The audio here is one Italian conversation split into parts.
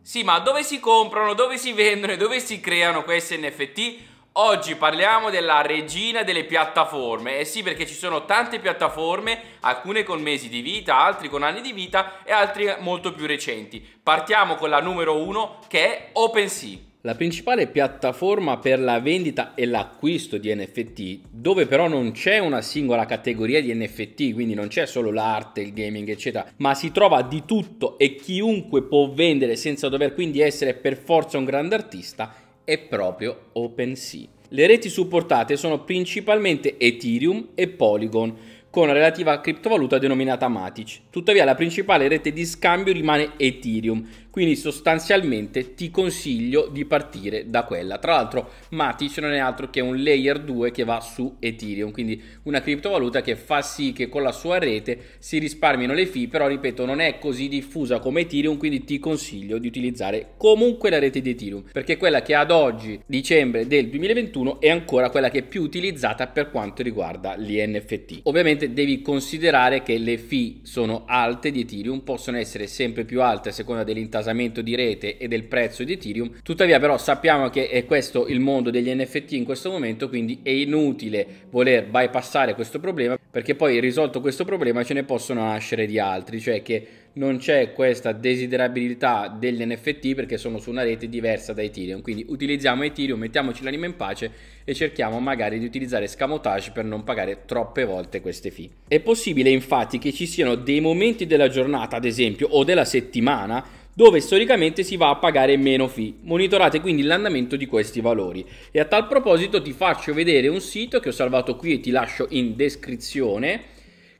Sì, ma dove si comprano, dove si vendono e dove si creano questi NFT? Oggi parliamo della regina delle piattaforme, eh sì perché ci sono tante piattaforme, alcune con mesi di vita, altre con anni di vita e altre molto più recenti. Partiamo con la numero 1 che è OpenSea. La principale piattaforma per la vendita e l'acquisto di NFT, dove però non c'è una singola categoria di NFT, quindi non c'è solo l'arte, il gaming, eccetera, ma si trova di tutto e chiunque può vendere senza dover quindi essere per forza un grande artista, è proprio OpenSea. Le reti supportate sono principalmente Ethereum e Polygon, con la relativa criptovaluta denominata Matic. Tuttavia la principale rete di scambio rimane Ethereum, quindi sostanzialmente ti consiglio di partire da quella. Tra l'altro Matic non è altro che un layer 2 che va su Ethereum, quindi una criptovaluta che fa sì che con la sua rete si risparmino le fee, però ripeto non è così diffusa come Ethereum, quindi ti consiglio di utilizzare comunque la rete di Ethereum, perché quella che ad oggi, dicembre del 2021, è ancora quella che è più utilizzata per quanto riguarda gli NFT. Ovviamente devi considerare che le fee sono alte di Ethereum, possono essere sempre più alte a seconda dell'intassazione trasamento di rete e del prezzo di Ethereum. Tuttavia però sappiamo che è questo il mondo degli NFT in questo momento, quindi è inutile voler bypassare questo problema perché poi risolto questo problema ce ne possono nascere di altri, cioè che non c'è questa desiderabilità degli NFT perché sono su una rete diversa da Ethereum. Quindi utilizziamo Ethereum, mettiamoci l'anima in pace e cerchiamo magari di utilizzare scamotage per non pagare troppe volte queste fee. È possibile infatti che ci siano dei momenti della giornata, ad esempio, o della settimana dove storicamente si va a pagare meno fee. Monitorate quindi l'andamento di questi valori. E a tal proposito ti faccio vedere un sito che ho salvato qui e ti lascio in descrizione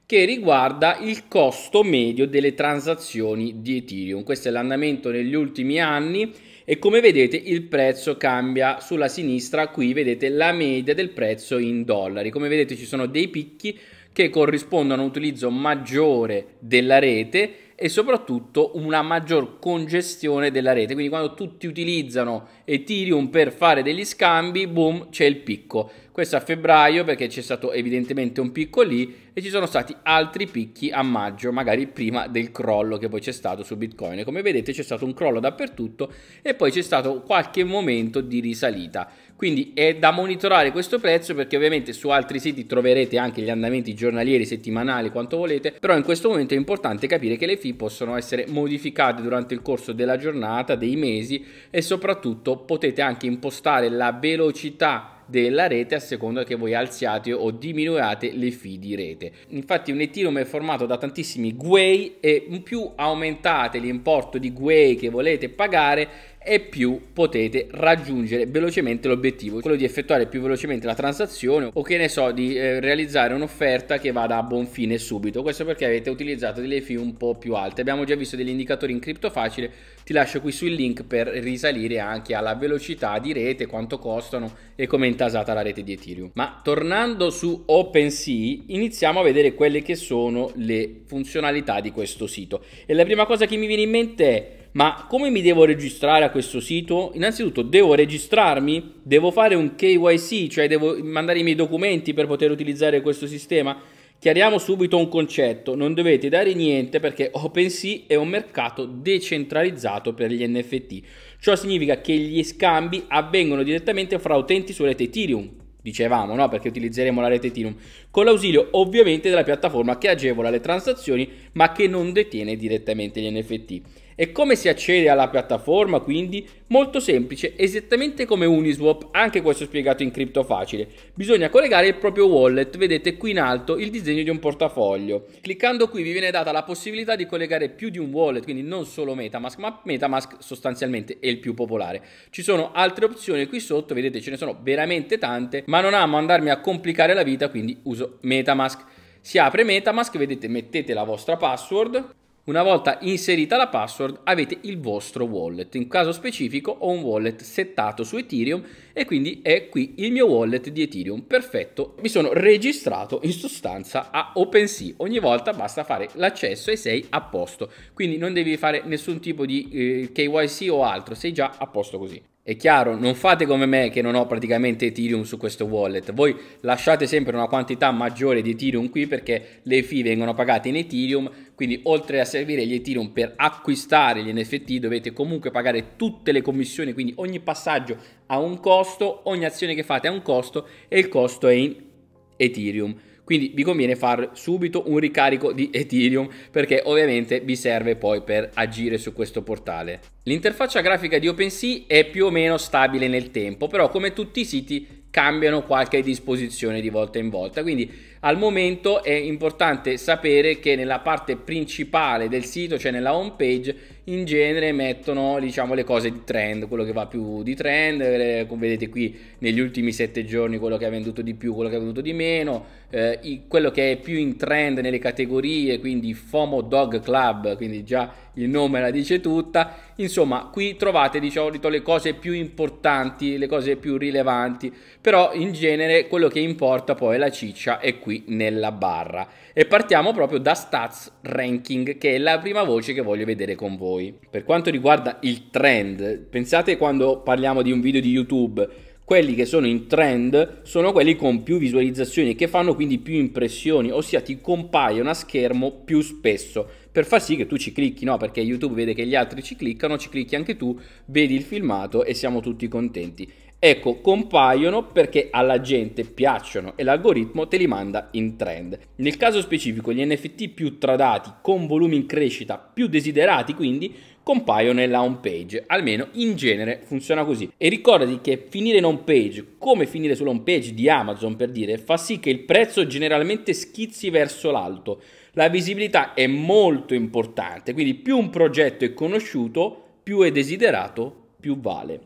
che riguarda il costo medio delle transazioni di Ethereum. Questo è l'andamento negli ultimi anni e come vedete il prezzo cambia sulla sinistra, qui vedete la media del prezzo in dollari. Come vedete ci sono dei picchi che corrispondono a un utilizzo maggiore della rete e soprattutto una maggior congestione della rete. Quindi quando tutti utilizzano Ethereum per fare degli scambi, boom, c'è il picco. Questo a febbraio perché c'è stato evidentemente un picco lì e ci sono stati altri picchi a maggio, magari prima del crollo che poi c'è stato su Bitcoin. come vedete c'è stato un crollo dappertutto e poi c'è stato qualche momento di risalita. Quindi è da monitorare questo prezzo perché ovviamente su altri siti troverete anche gli andamenti giornalieri, settimanali, quanto volete, però in questo momento è importante capire che le fee possono essere modificate durante il corso della giornata, dei mesi e soprattutto potete anche impostare la velocità della rete a seconda che voi alziate o diminuiate le fee di rete. Infatti un Ethereum è formato da tantissimi GUEI e più aumentate l'importo di GUEI che volete pagare e più potete raggiungere velocemente l'obiettivo, quello di effettuare più velocemente la transazione o che ne so di eh, realizzare un'offerta che vada a buon fine subito. Questo perché avete utilizzato delle fee un po' più alte. Abbiamo già visto degli indicatori in cripto facile ti lascio qui sul link per risalire anche alla velocità di rete, quanto costano e come è intasata la rete di Ethereum. Ma tornando su OpenSea, iniziamo a vedere quelle che sono le funzionalità di questo sito. E la prima cosa che mi viene in mente è ma come mi devo registrare a questo sito? Innanzitutto devo registrarmi, devo fare un KYC, cioè devo mandare i miei documenti per poter utilizzare questo sistema. Chiariamo subito un concetto, non dovete dare niente perché OpenSea è un mercato decentralizzato per gli NFT. Ciò significa che gli scambi avvengono direttamente fra utenti su rete Ethereum, dicevamo, no? perché utilizzeremo la rete Ethereum, con l'ausilio ovviamente della piattaforma che agevola le transazioni ma che non detiene direttamente gli NFT. E come si accede alla piattaforma quindi? Molto semplice, esattamente come Uniswap, anche questo spiegato in cripto facile. Bisogna collegare il proprio wallet, vedete qui in alto il disegno di un portafoglio. Cliccando qui vi viene data la possibilità di collegare più di un wallet, quindi non solo Metamask, ma Metamask sostanzialmente è il più popolare. Ci sono altre opzioni qui sotto, vedete ce ne sono veramente tante, ma non amo andarmi a complicare la vita, quindi uso Metamask. Si apre Metamask, vedete mettete la vostra password una volta inserita la password avete il vostro wallet, in caso specifico ho un wallet settato su Ethereum e quindi è qui il mio wallet di Ethereum, perfetto, mi sono registrato in sostanza a OpenSea, ogni volta basta fare l'accesso e sei a posto, quindi non devi fare nessun tipo di eh, KYC o altro, sei già a posto così. È chiaro, non fate come me che non ho praticamente Ethereum su questo wallet. Voi lasciate sempre una quantità maggiore di Ethereum qui perché le fee vengono pagate in Ethereum, quindi oltre a servire gli Ethereum per acquistare gli NFT dovete comunque pagare tutte le commissioni, quindi ogni passaggio ha un costo, ogni azione che fate ha un costo e il costo è in Ethereum. Quindi vi conviene fare subito un ricarico di Ethereum perché ovviamente vi serve poi per agire su questo portale. L'interfaccia grafica di OpenSea è più o meno stabile nel tempo, però come tutti i siti cambiano qualche disposizione di volta in volta, quindi al momento è importante sapere che nella parte principale del sito, cioè nella home page, in genere mettono diciamo, le cose di trend, quello che va più di trend, eh, vedete qui negli ultimi sette giorni quello che ha venduto di più, quello che ha venduto di meno, eh, quello che è più in trend nelle categorie, quindi FOMO Dog Club, quindi già il nome la dice tutta, insomma qui trovate diciamo le cose più importanti, le cose più rilevanti, però in genere quello che importa poi è la ciccia e qui qui nella barra e partiamo proprio da stats ranking che è la prima voce che voglio vedere con voi. Per quanto riguarda il trend, pensate quando parliamo di un video di YouTube quelli che sono in trend sono quelli con più visualizzazioni che fanno quindi più impressioni, ossia ti compaiono a schermo più spesso per far sì che tu ci clicchi, no? Perché YouTube vede che gli altri ci cliccano, ci clicchi anche tu, vedi il filmato e siamo tutti contenti. Ecco, compaiono perché alla gente piacciono e l'algoritmo te li manda in trend. Nel caso specifico, gli NFT più tradati con volumi in crescita più desiderati, quindi compaiono nella home page, almeno in genere funziona così. E ricordati che finire in home page, come finire sulla home page di Amazon per dire, fa sì che il prezzo generalmente schizzi verso l'alto. La visibilità è molto importante, quindi più un progetto è conosciuto, più è desiderato, più vale.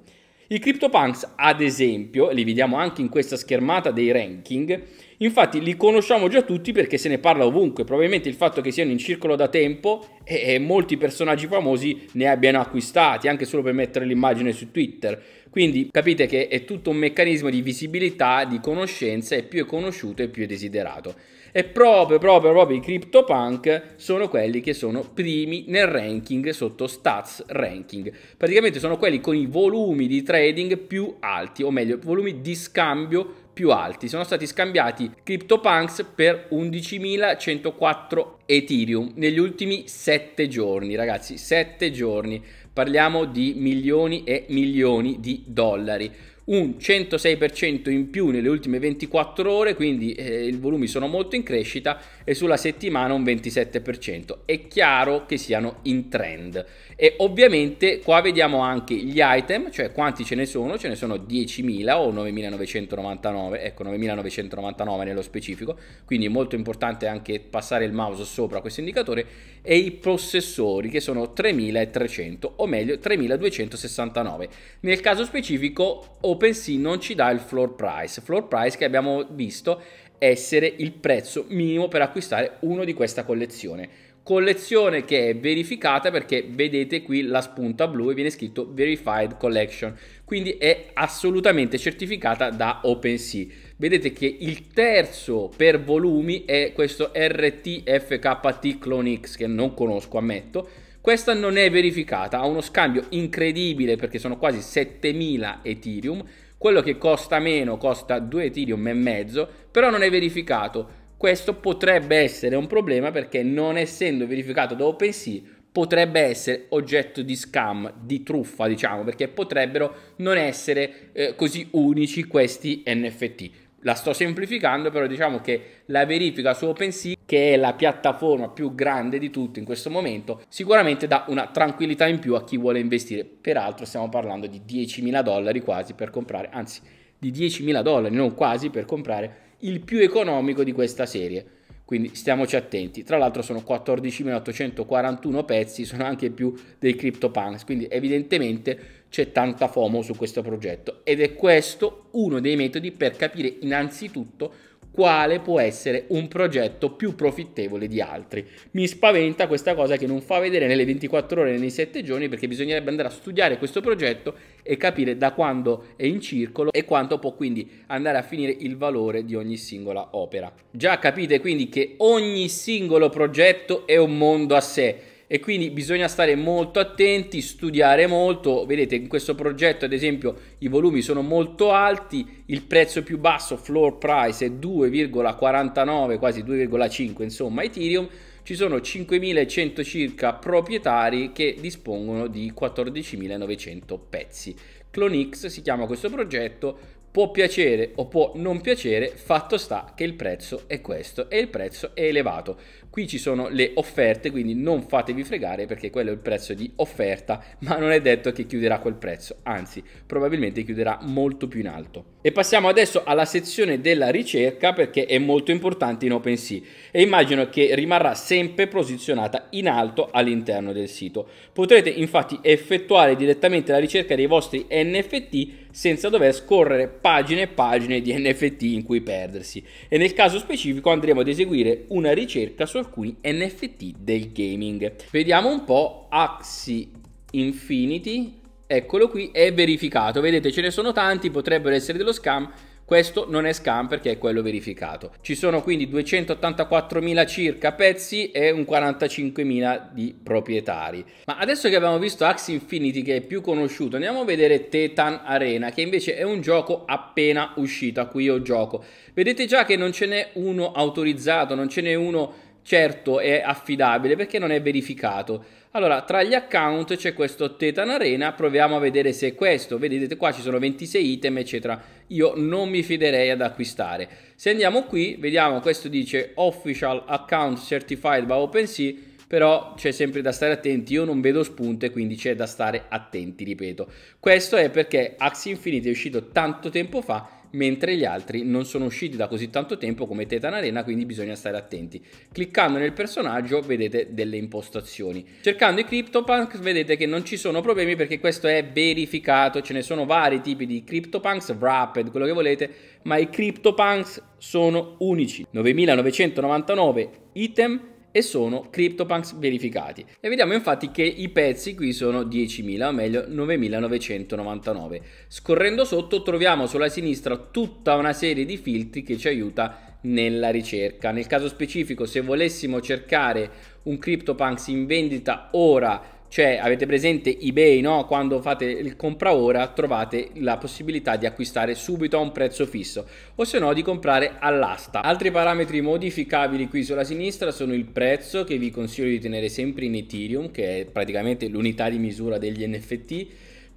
I CryptoPunks, ad esempio, li vediamo anche in questa schermata dei ranking, Infatti li conosciamo già tutti perché se ne parla ovunque, probabilmente il fatto che siano in circolo da tempo e, molti personaggi famosi ne abbiano acquistati, anche solo per mettere l'immagine su Twitter. Quindi capite che è tutto un meccanismo di visibilità, di conoscenza e più è conosciuto e più è desiderato. E proprio, proprio, proprio i CryptoPunk sono quelli che sono primi nel ranking sotto Stats Ranking. Praticamente sono quelli con i volumi di trading più alti, o meglio, volumi di scambio più alti. Sono stati scambiati CryptoPunks per 11.104 Ethereum negli ultimi 7 giorni, ragazzi, 7 giorni. Parliamo di milioni e milioni di dollari un 106% in più nelle ultime 24 ore, quindi eh, i volumi sono molto in crescita e sulla settimana un 27%. È chiaro che siano in trend. E ovviamente qua vediamo anche gli item, cioè quanti ce ne sono, ce ne sono 10.000 o 9.999, ecco 9.999 nello specifico, quindi è molto importante anche passare il mouse sopra questo indicatore e i possessori che sono 3.300 o meglio 3.269. Nel caso specifico ho OpenSea non ci dà il floor price, floor price che abbiamo visto essere il prezzo minimo per acquistare uno di questa collezione. Collezione che è verificata perché vedete qui la spunta blu e viene scritto Verified Collection, quindi è assolutamente certificata da OpenSea. Vedete che il terzo per volumi è questo RTFKT Clone X che non conosco, ammetto, questa non è verificata, ha uno scambio incredibile perché sono quasi 7000 Ethereum, quello che costa meno costa 2 Ethereum e mezzo, però non è verificato. Questo potrebbe essere un problema perché non essendo verificato da OpenSea potrebbe essere oggetto di scam, di truffa, diciamo, perché potrebbero non essere eh, così unici questi NFT. La sto semplificando, però diciamo che la verifica su OpenSea, che è la piattaforma più grande di tutte in questo momento, sicuramente dà una tranquillità in più a chi vuole investire. Peraltro stiamo parlando di 10.000 dollari quasi per comprare, anzi di 10.000 dollari, non quasi, per comprare il più economico di questa serie quindi stiamoci attenti. Tra l'altro sono 14.841 pezzi, sono anche più dei CryptoPunks, quindi evidentemente c'è tanta FOMO su questo progetto ed è questo uno dei metodi per capire innanzitutto quale può essere un progetto più profittevole di altri. Mi spaventa questa cosa che non fa vedere nelle 24 ore, nei 7 giorni, perché bisognerebbe andare a studiare questo progetto e capire da quando è in circolo e quanto può quindi andare a finire il valore di ogni singola opera. Già capite quindi che ogni singolo progetto è un mondo a sé e quindi bisogna stare molto attenti, studiare molto, vedete in questo progetto ad esempio i volumi sono molto alti, il prezzo più basso floor price è 2,49 quasi 2,5 insomma Ethereum, ci sono 5100 circa proprietari che dispongono di 14900 pezzi. Clonix si chiama questo progetto, può piacere o può non piacere, fatto sta che il prezzo è questo e il prezzo è elevato. Qui ci sono le offerte, quindi non fatevi fregare perché quello è il prezzo di offerta, ma non è detto che chiuderà quel prezzo, anzi probabilmente chiuderà molto più in alto. E passiamo adesso alla sezione della ricerca perché è molto importante in OpenSea e immagino che rimarrà sempre posizionata in alto all'interno del sito. Potrete infatti effettuare direttamente la ricerca dei vostri NFT senza dover scorrere pagine e pagine di NFT in cui perdersi e nel caso specifico andremo ad eseguire una ricerca sul alcuni NFT del gaming. Vediamo un po' Axi Infinity, eccolo qui, è verificato. Vedete, ce ne sono tanti, potrebbero essere dello scam. Questo non è scam perché è quello verificato. Ci sono quindi 284.000 circa pezzi e un 45.000 di proprietari. Ma adesso che abbiamo visto Axie Infinity che è più conosciuto, andiamo a vedere Tetan Arena che invece è un gioco appena uscito a cui io gioco. Vedete già che non ce n'è uno autorizzato, non ce n'è uno certo è affidabile perché non è verificato. Allora, tra gli account c'è questo Tetan Arena, proviamo a vedere se è questo. Vedete qua ci sono 26 item, eccetera. Io non mi fiderei ad acquistare. Se andiamo qui, vediamo, questo dice Official Account Certified by OpenSea, però c'è sempre da stare attenti, io non vedo spunte, quindi c'è da stare attenti, ripeto. Questo è perché Axie Infinity è uscito tanto tempo fa mentre gli altri non sono usciti da così tanto tempo come Tetan Arena, quindi bisogna stare attenti. Cliccando nel personaggio vedete delle impostazioni. Cercando i CryptoPunks vedete che non ci sono problemi perché questo è verificato, ce ne sono vari tipi di CryptoPunks, Rapid, quello che volete, ma i CryptoPunks sono unici. 9999 item e sono CryptoPunks verificati. E vediamo infatti che i pezzi qui sono 10.000, o meglio 9.999. Scorrendo sotto troviamo sulla sinistra tutta una serie di filtri che ci aiuta nella ricerca. Nel caso specifico, se volessimo cercare un CryptoPunks in vendita ora cioè, avete presente eBay, no? Quando fate il compra ora trovate la possibilità di acquistare subito a un prezzo fisso o se no di comprare all'asta. Altri parametri modificabili qui sulla sinistra sono il prezzo che vi consiglio di tenere sempre in Ethereum, che è praticamente l'unità di misura degli NFT.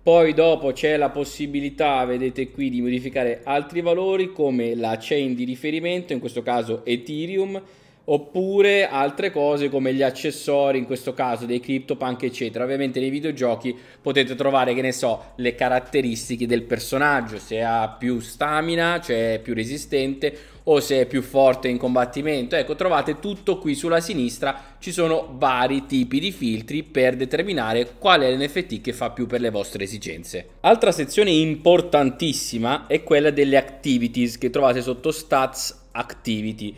Poi dopo c'è la possibilità, vedete qui, di modificare altri valori come la chain di riferimento, in questo caso Ethereum, oppure altre cose come gli accessori, in questo caso dei CryptoPunk, eccetera. Ovviamente nei videogiochi potete trovare, che ne so, le caratteristiche del personaggio, se ha più stamina, cioè è più resistente o se è più forte in combattimento. Ecco, trovate tutto qui sulla sinistra, ci sono vari tipi di filtri per determinare qual è l'NFT che fa più per le vostre esigenze. Altra sezione importantissima è quella delle activities che trovate sotto stats activity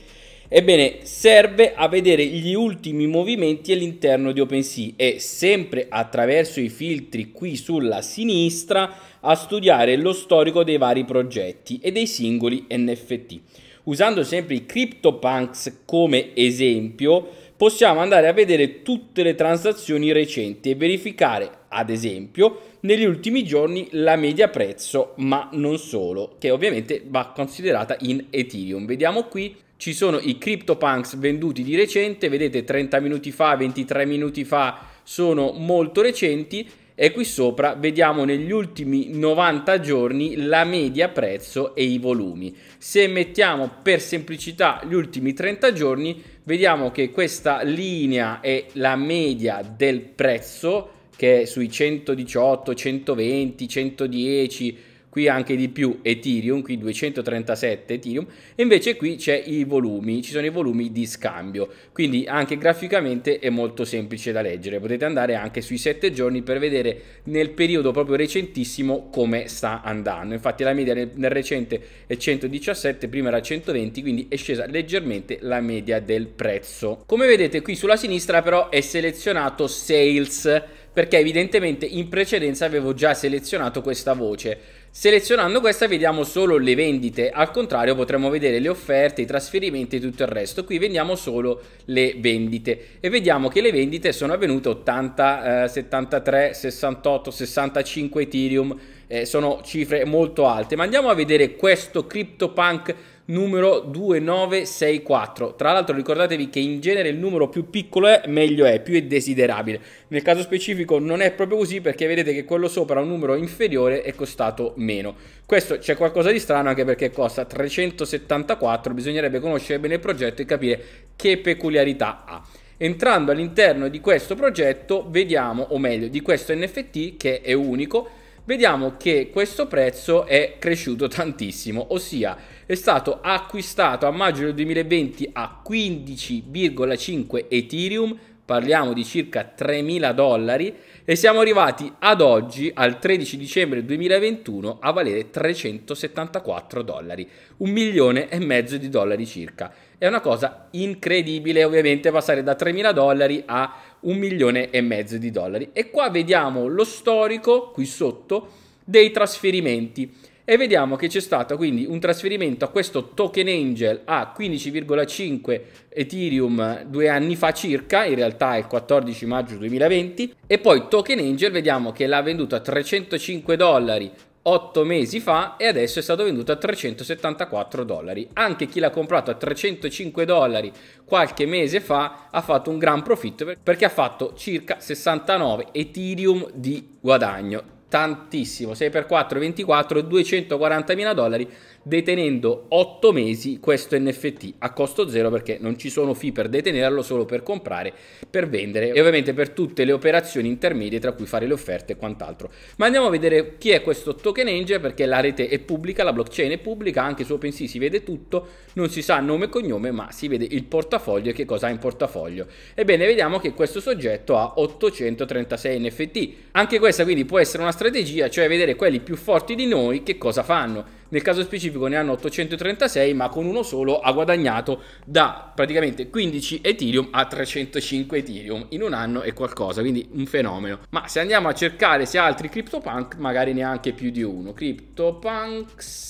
Ebbene, serve a vedere gli ultimi movimenti all'interno di OpenSea e sempre attraverso i filtri qui sulla sinistra a studiare lo storico dei vari progetti e dei singoli NFT. Usando sempre i CryptoPunks come esempio, possiamo andare a vedere tutte le transazioni recenti e verificare, ad esempio, negli ultimi giorni la media prezzo, ma non solo, che ovviamente va considerata in Ethereum. Vediamo qui ci sono i CryptoPunks venduti di recente, vedete 30 minuti fa, 23 minuti fa sono molto recenti e qui sopra vediamo negli ultimi 90 giorni la media prezzo e i volumi. Se mettiamo per semplicità gli ultimi 30 giorni, vediamo che questa linea è la media del prezzo che è sui 118, 120, 110 qui anche di più Ethereum, qui 237 Ethereum, e invece qui c'è i volumi, ci sono i volumi di scambio, quindi anche graficamente è molto semplice da leggere, potete andare anche sui 7 giorni per vedere nel periodo proprio recentissimo come sta andando, infatti la media nel, nel recente è 117, prima era 120, quindi è scesa leggermente la media del prezzo. Come vedete qui sulla sinistra però è selezionato sales, perché evidentemente in precedenza avevo già selezionato questa voce Selezionando questa vediamo solo le vendite, al contrario potremmo vedere le offerte, i trasferimenti e tutto il resto, qui vediamo solo le vendite e vediamo che le vendite sono avvenute 80, eh, 73, 68, 65 Ethereum, eh, sono cifre molto alte, ma andiamo a vedere questo CryptoPunk numero 2964. Tra l'altro ricordatevi che in genere il numero più piccolo è, meglio è, più è desiderabile. Nel caso specifico non è proprio così perché vedete che quello sopra un numero inferiore è costato meno. Questo c'è qualcosa di strano anche perché costa 374, bisognerebbe conoscere bene il progetto e capire che peculiarità ha. Entrando all'interno di questo progetto vediamo, o meglio di questo NFT che è unico, vediamo che questo prezzo è cresciuto tantissimo, ossia è stato acquistato a maggio del 2020 a 15,5 Ethereum, parliamo di circa 3.000 dollari, e siamo arrivati ad oggi, al 13 dicembre 2021, a valere 374 dollari, un milione e mezzo di dollari circa. È una cosa incredibile ovviamente passare da 3.000 dollari a un milione e mezzo di dollari. E qua vediamo lo storico, qui sotto, dei trasferimenti. E vediamo che c'è stato quindi un trasferimento a questo token angel a 15,5 Ethereum due anni fa circa, in realtà è il 14 maggio 2020, e poi token angel vediamo che l'ha venduto a 305 dollari 8 mesi fa e adesso è stato venduto a 374 dollari. Anche chi l'ha comprato a 305 dollari qualche mese fa ha fatto un gran profitto perché ha fatto circa 69 Ethereum di guadagno tantissimo, 6x4 24, 240 mila dollari, detenendo 8 mesi questo NFT a costo zero perché non ci sono fee per detenerlo, solo per comprare, per vendere e ovviamente per tutte le operazioni intermedie tra cui fare le offerte e quant'altro. Ma andiamo a vedere chi è questo Token Angel perché la rete è pubblica, la blockchain è pubblica, anche su OpenSea si vede tutto, non si sa nome e cognome ma si vede il portafoglio e che cosa ha in portafoglio. Ebbene vediamo che questo soggetto ha 836 NFT, anche questa quindi può essere una strategia, cioè vedere quelli più forti di noi che cosa fanno. Nel caso specifico ne hanno 836, ma con uno solo ha guadagnato da praticamente 15 Ethereum a 305 Ethereum in un anno e qualcosa, quindi un fenomeno. Ma se andiamo a cercare se altri CryptoPunk, magari neanche più di uno. CryptoPunks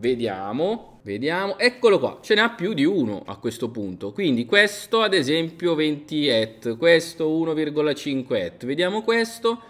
Vediamo, vediamo, eccolo qua, ce n'ha più di uno a questo punto, quindi questo ad esempio 20 ETH, questo 1,5 ETH, vediamo questo,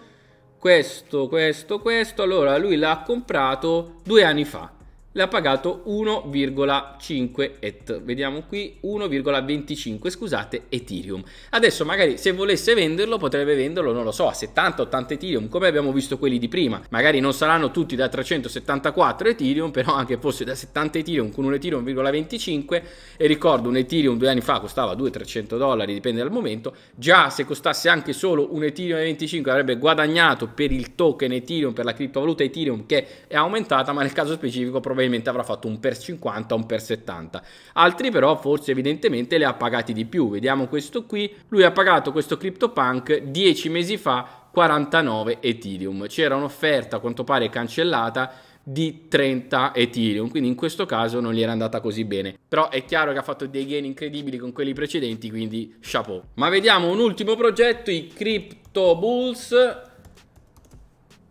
questo, questo, questo, allora lui l'ha comprato due anni fa le ha pagato 1,5 et, vediamo qui 1,25 scusate Ethereum. Adesso magari se volesse venderlo potrebbe venderlo, non lo so, a 70-80 Ethereum, come abbiamo visto quelli di prima. Magari non saranno tutti da 374 Ethereum, però anche fosse da 70 Ethereum con un Ethereum,25 e ricordo un Ethereum due anni fa costava 200-300 dollari, dipende dal momento. Già se costasse anche solo un Ethereum 25 avrebbe guadagnato per il token Ethereum, per la criptovaluta Ethereum che è aumentata, ma nel caso specifico probabilmente probabilmente avrà fatto un per 50, un per 70. Altri però forse evidentemente le ha pagati di più. Vediamo questo qui. Lui ha pagato questo CryptoPunk 10 mesi fa 49 Ethereum. C'era un'offerta a quanto pare cancellata di 30 Ethereum, quindi in questo caso non gli era andata così bene. Però è chiaro che ha fatto dei gain incredibili con quelli precedenti, quindi chapeau. Ma vediamo un ultimo progetto, i Crypto Bulls,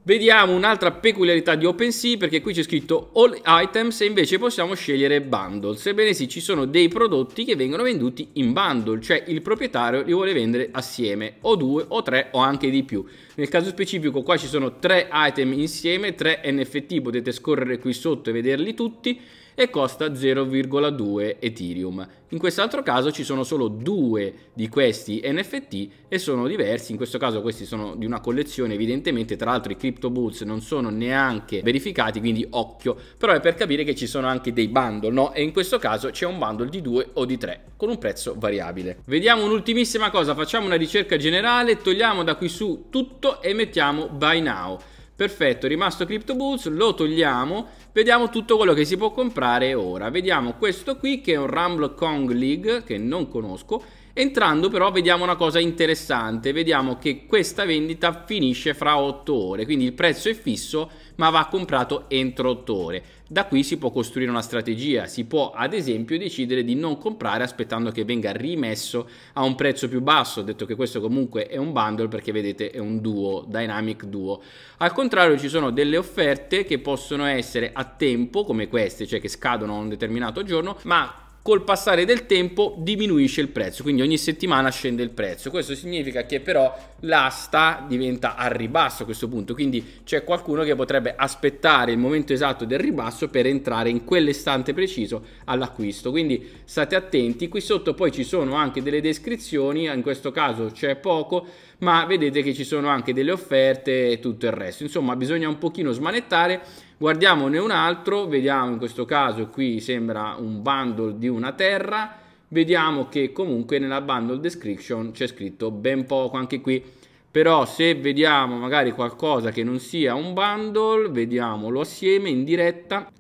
Vediamo un'altra peculiarità di OpenSea perché qui c'è scritto All Items e invece possiamo scegliere Bundle. Sebbene sì, ci sono dei prodotti che vengono venduti in bundle, cioè il proprietario li vuole vendere assieme, o due, o tre, o anche di più. Nel caso specifico qua ci sono tre item insieme, tre NFT, potete scorrere qui sotto e vederli tutti e costa 0,2 Ethereum. In quest'altro caso ci sono solo due di questi NFT e sono diversi, in questo caso questi sono di una collezione evidentemente, tra l'altro i Crypto Bulls non sono neanche verificati, quindi occhio, però è per capire che ci sono anche dei bundle, no? E in questo caso c'è un bundle di due o di tre, con un prezzo variabile. Vediamo un'ultimissima cosa, facciamo una ricerca generale, togliamo da qui su tutto e mettiamo buy now. Perfetto, rimasto Crypto Bulls, lo togliamo, vediamo tutto quello che si può comprare ora. Vediamo questo qui che è un Rumble Kong League che non conosco. Entrando però vediamo una cosa interessante, vediamo che questa vendita finisce fra 8 ore, quindi il prezzo è fisso ma va comprato entro 8 ore. Da qui si può costruire una strategia, si può ad esempio decidere di non comprare aspettando che venga rimesso a un prezzo più basso, detto che questo comunque è un bundle perché vedete è un duo, Dynamic Duo. Al contrario ci sono delle offerte che possono essere a tempo come queste, cioè che scadono a un determinato giorno, ma col passare del tempo diminuisce il prezzo, quindi ogni settimana scende il prezzo. Questo significa che però l'asta diventa a ribasso a questo punto, quindi c'è qualcuno che potrebbe aspettare il momento esatto del ribasso per entrare in quell'istante preciso all'acquisto. Quindi state attenti, qui sotto poi ci sono anche delle descrizioni, in questo caso c'è poco, ma vedete che ci sono anche delle offerte e tutto il resto. Insomma, bisogna un pochino smanettare Guardiamone un altro, vediamo in questo caso qui sembra un bundle di una terra, vediamo che comunque nella bundle description c'è scritto ben poco anche qui, però se vediamo magari qualcosa che non sia un bundle, vediamolo assieme in diretta.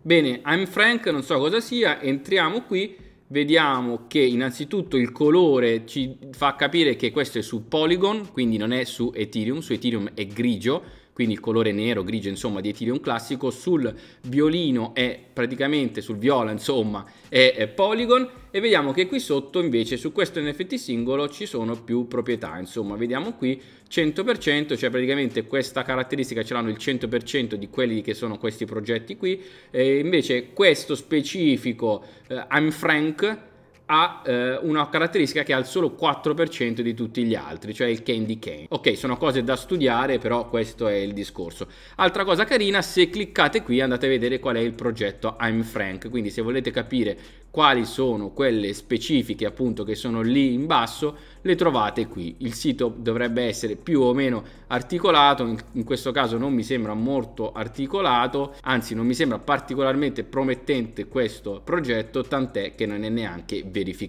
Bene, I'm Frank, non so cosa sia, entriamo qui, vediamo che innanzitutto il colore ci fa capire che questo è su Polygon, quindi non è su Ethereum, su Ethereum è grigio, quindi il colore nero, grigio insomma di Etilion classico, sul violino è praticamente sul viola insomma è, è Polygon e vediamo che qui sotto invece su questo NFT singolo ci sono più proprietà insomma vediamo qui 100% cioè praticamente questa caratteristica ce l'hanno il 100% di quelli che sono questi progetti qui e invece questo specifico eh, I'm Frank ha eh, una caratteristica che ha il solo 4% di tutti gli altri, cioè il candy cane. Ok, sono cose da studiare, però questo è il discorso. Altra cosa carina, se cliccate qui andate a vedere qual è il progetto I'm Frank, quindi se volete capire quali sono quelle specifiche appunto che sono lì in basso le trovate qui il sito dovrebbe essere più o meno articolato in, questo caso non mi sembra molto articolato anzi non mi sembra particolarmente promettente questo progetto tant'è che non è neanche verificato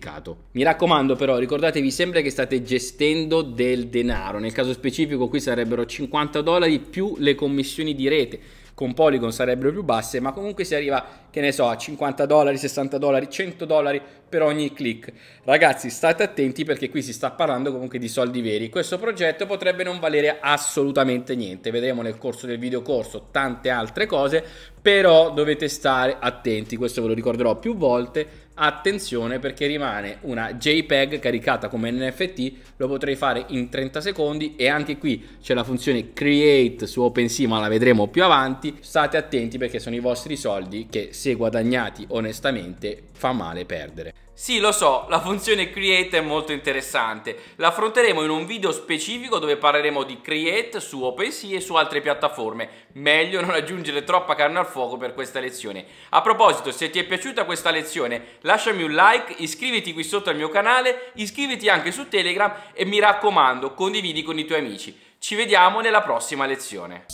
mi raccomando però ricordatevi sempre che state gestendo del denaro nel caso specifico qui sarebbero 50 dollari più le commissioni di rete con Polygon sarebbero più basse, ma comunque si arriva, che ne so, a 50 dollari, 60 dollari, 100 dollari per ogni click. Ragazzi, state attenti perché qui si sta parlando comunque di soldi veri. Questo progetto potrebbe non valere assolutamente niente. Vedremo nel corso del video corso tante altre cose, però dovete stare attenti, questo ve lo ricorderò più volte Attenzione perché rimane una JPEG caricata come NFT, lo potrei fare in 30 secondi e anche qui c'è la funzione create su OpenSea ma la vedremo più avanti. State attenti perché sono i vostri soldi che se guadagnati onestamente fa male perdere. Sì, lo so, la funzione create è molto interessante. La affronteremo in un video specifico dove parleremo di create su OpenSea e su altre piattaforme. Meglio non aggiungere troppa carne al fuoco per questa lezione. A proposito, se ti è piaciuta questa lezione, lasciami un like, iscriviti qui sotto al mio canale, iscriviti anche su Telegram e mi raccomando, condividi con i tuoi amici. Ci vediamo nella prossima lezione.